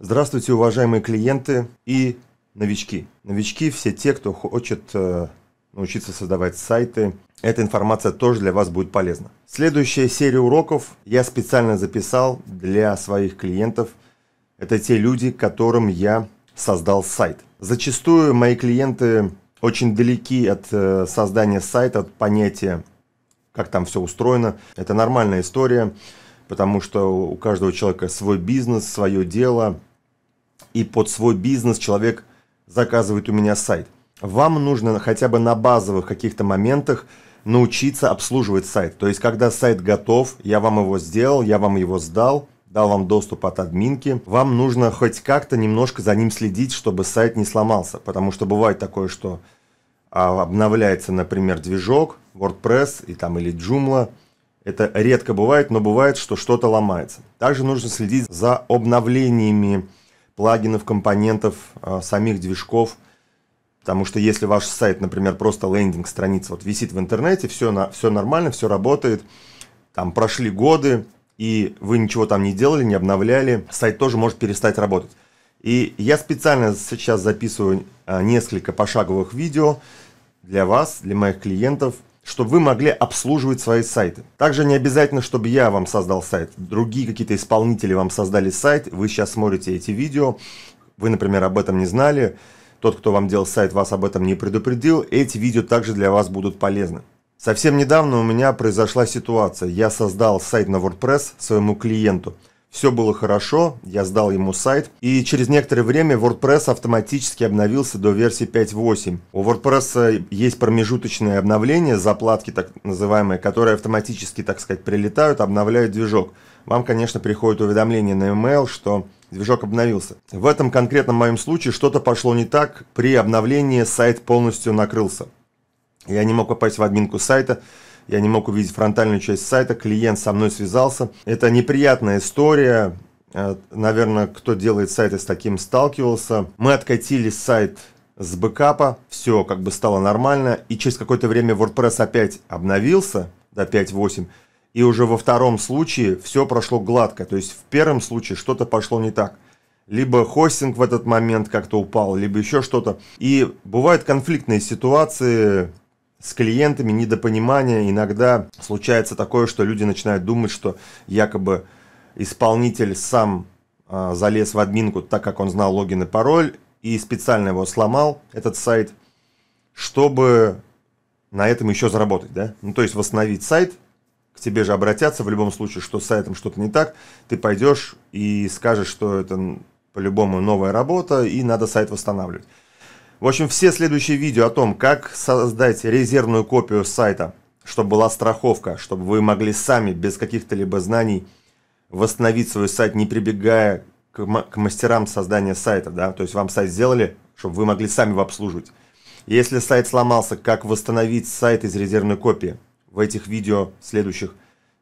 Здравствуйте, уважаемые клиенты и новички. Новички – все те, кто хочет э, научиться создавать сайты. Эта информация тоже для вас будет полезна. Следующая серия уроков я специально записал для своих клиентов. Это те люди, которым я создал сайт. Зачастую мои клиенты очень далеки от э, создания сайта, от понятия, как там все устроено. Это нормальная история, потому что у каждого человека свой бизнес, свое дело – и под свой бизнес человек заказывает у меня сайт. Вам нужно хотя бы на базовых каких-то моментах научиться обслуживать сайт. То есть, когда сайт готов, я вам его сделал, я вам его сдал, дал вам доступ от админки, вам нужно хоть как-то немножко за ним следить, чтобы сайт не сломался. Потому что бывает такое, что а, обновляется, например, движок, WordPress и там, или Joomla. Это редко бывает, но бывает, что что-то ломается. Также нужно следить за обновлениями плагинов, компонентов, а, самих движков. Потому что если ваш сайт, например, просто лендинг страница вот висит в интернете, все, на, все нормально, все работает, там прошли годы, и вы ничего там не делали, не обновляли, сайт тоже может перестать работать. И я специально сейчас записываю а, несколько пошаговых видео для вас, для моих клиентов – чтобы вы могли обслуживать свои сайты. Также не обязательно, чтобы я вам создал сайт. Другие какие-то исполнители вам создали сайт, вы сейчас смотрите эти видео, вы, например, об этом не знали, тот, кто вам делал сайт, вас об этом не предупредил, эти видео также для вас будут полезны. Совсем недавно у меня произошла ситуация. Я создал сайт на WordPress своему клиенту – все было хорошо, я сдал ему сайт, и через некоторое время WordPress автоматически обновился до версии 5.8. У WordPress есть промежуточные обновления, заплатки так называемые, которые автоматически, так сказать, прилетают, обновляют движок. Вам, конечно, приходит уведомление на email, что движок обновился. В этом конкретном моем случае что-то пошло не так, при обновлении сайт полностью накрылся. Я не мог попасть в админку сайта, я не мог увидеть фронтальную часть сайта, клиент со мной связался. Это неприятная история, э, наверное, кто делает сайты с таким сталкивался. Мы откатили сайт с бэкапа, все как бы стало нормально, и через какое-то время WordPress опять обновился до 5.8, и уже во втором случае все прошло гладко, то есть в первом случае что-то пошло не так. Либо хостинг в этот момент как-то упал, либо еще что-то. И бывают конфликтные ситуации, с клиентами недопонимание. Иногда случается такое, что люди начинают думать, что якобы исполнитель сам э, залез в админку, так как он знал логин и пароль, и специально его сломал, этот сайт, чтобы на этом еще заработать, да? Ну, то есть восстановить сайт, к тебе же обратятся в любом случае, что с сайтом что-то не так, ты пойдешь и скажешь, что это по-любому новая работа, и надо сайт восстанавливать. В общем, все следующие видео о том, как создать резервную копию сайта, чтобы была страховка, чтобы вы могли сами, без каких-то либо знаний, восстановить свой сайт, не прибегая к, к мастерам создания сайта. Да? То есть вам сайт сделали, чтобы вы могли сами его обслуживать. Если сайт сломался, как восстановить сайт из резервной копии? В этих видео следующих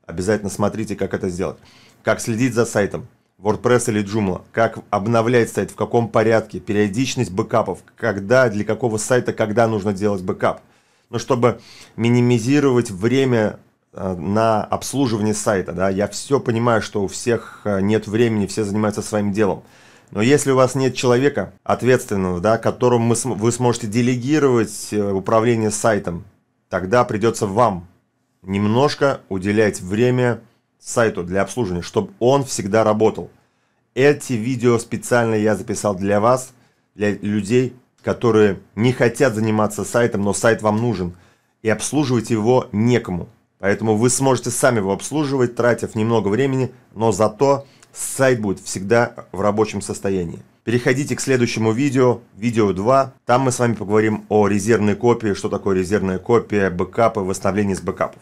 обязательно смотрите, как это сделать. Как следить за сайтом, WordPress или Joomla, как обновлять сайт, в каком порядке, периодичность бэкапов, когда, для какого сайта, когда нужно делать бэкап. Но ну, чтобы минимизировать время э, на обслуживание сайта, да, я все понимаю, что у всех э, нет времени, все занимаются своим делом. Но если у вас нет человека ответственного, да, которому вы сможете делегировать э, управление сайтом, тогда придется вам немножко уделять время сайту для обслуживания, чтобы он всегда работал. Эти видео специально я записал для вас, для людей, которые не хотят заниматься сайтом, но сайт вам нужен, и обслуживать его некому. Поэтому вы сможете сами его обслуживать, тратив немного времени, но зато сайт будет всегда в рабочем состоянии. Переходите к следующему видео, видео 2. Там мы с вами поговорим о резервной копии, что такое резервная копия, бэкапы, восстановление с бэкапов.